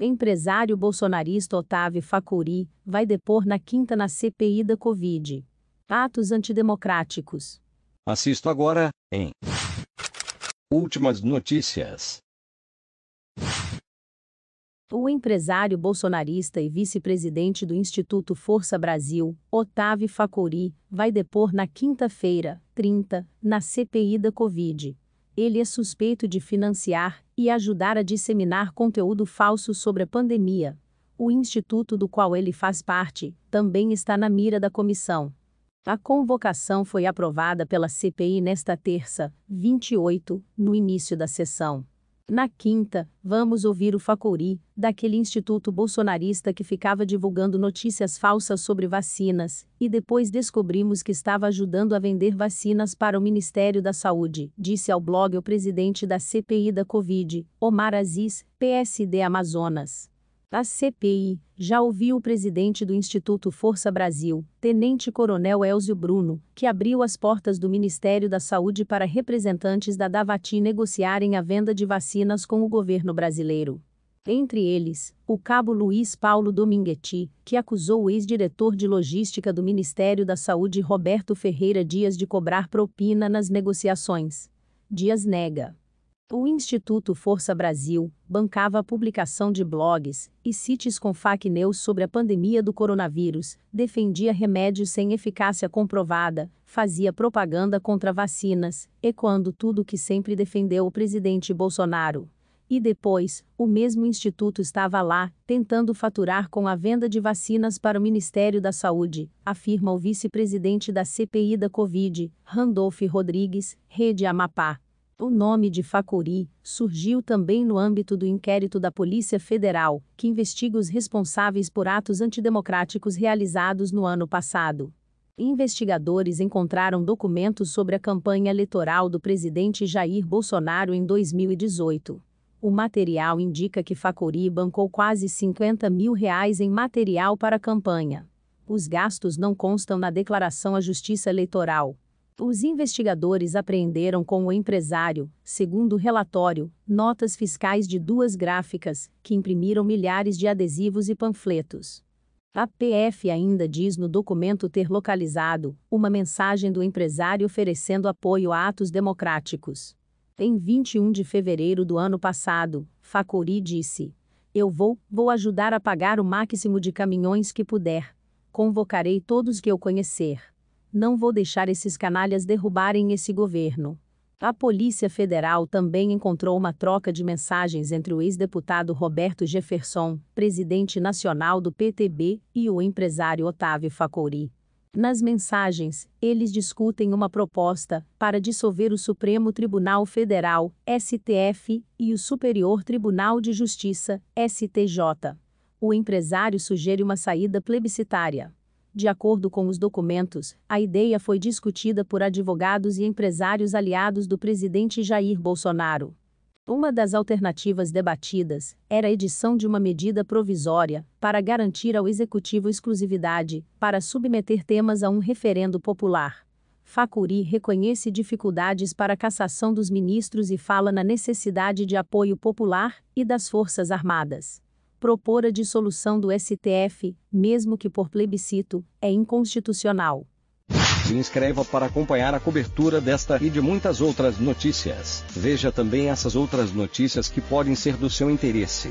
Empresário bolsonarista Otávio Facuri vai depor na quinta na CPI da Covid. Atos antidemocráticos. Assisto agora em Últimas notícias. O empresário bolsonarista e vice-presidente do Instituto Força Brasil, Otávio Facuri, vai depor na quinta-feira, 30, na CPI da Covid. Ele é suspeito de financiar e ajudar a disseminar conteúdo falso sobre a pandemia. O instituto do qual ele faz parte também está na mira da comissão. A convocação foi aprovada pela CPI nesta terça, 28, no início da sessão. Na quinta, vamos ouvir o Facori, daquele instituto bolsonarista que ficava divulgando notícias falsas sobre vacinas, e depois descobrimos que estava ajudando a vender vacinas para o Ministério da Saúde, disse ao blog o presidente da CPI da Covid, Omar Aziz, PSD Amazonas. A CPI já ouviu o presidente do Instituto Força Brasil, Tenente Coronel Elzio Bruno, que abriu as portas do Ministério da Saúde para representantes da Davati negociarem a venda de vacinas com o governo brasileiro. Entre eles, o cabo Luiz Paulo Dominguetti, que acusou o ex-diretor de logística do Ministério da Saúde Roberto Ferreira Dias de cobrar propina nas negociações. Dias nega. O Instituto Força Brasil bancava a publicação de blogs e sites com fake news sobre a pandemia do coronavírus, defendia remédios sem eficácia comprovada, fazia propaganda contra vacinas, ecoando tudo que sempre defendeu o presidente Bolsonaro. E depois, o mesmo instituto estava lá, tentando faturar com a venda de vacinas para o Ministério da Saúde, afirma o vice-presidente da CPI da Covid, Randolph Rodrigues, Rede Amapá. O nome de Facuri surgiu também no âmbito do inquérito da Polícia Federal, que investiga os responsáveis por atos antidemocráticos realizados no ano passado. Investigadores encontraram documentos sobre a campanha eleitoral do presidente Jair Bolsonaro em 2018. O material indica que Facori bancou quase 50 mil reais em material para a campanha. Os gastos não constam na declaração à Justiça Eleitoral. Os investigadores apreenderam com o empresário, segundo o relatório, notas fiscais de duas gráficas, que imprimiram milhares de adesivos e panfletos. A PF ainda diz no documento ter localizado uma mensagem do empresário oferecendo apoio a atos democráticos. Em 21 de fevereiro do ano passado, Facori disse: Eu vou, vou ajudar a pagar o máximo de caminhões que puder. Convocarei todos que eu conhecer. Não vou deixar esses canalhas derrubarem esse governo. A Polícia Federal também encontrou uma troca de mensagens entre o ex-deputado Roberto Jefferson, presidente nacional do PTB, e o empresário Otávio Facouri. Nas mensagens, eles discutem uma proposta para dissolver o Supremo Tribunal Federal, STF, e o Superior Tribunal de Justiça, STJ. O empresário sugere uma saída plebiscitária. De acordo com os documentos, a ideia foi discutida por advogados e empresários aliados do presidente Jair Bolsonaro. Uma das alternativas debatidas era a edição de uma medida provisória para garantir ao executivo exclusividade para submeter temas a um referendo popular. Facuri reconhece dificuldades para a cassação dos ministros e fala na necessidade de apoio popular e das Forças Armadas propor a dissolução do STF, mesmo que por plebiscito, é inconstitucional. Se inscreva para acompanhar a cobertura desta e de muitas outras notícias. Veja também essas outras notícias que podem ser do seu interesse.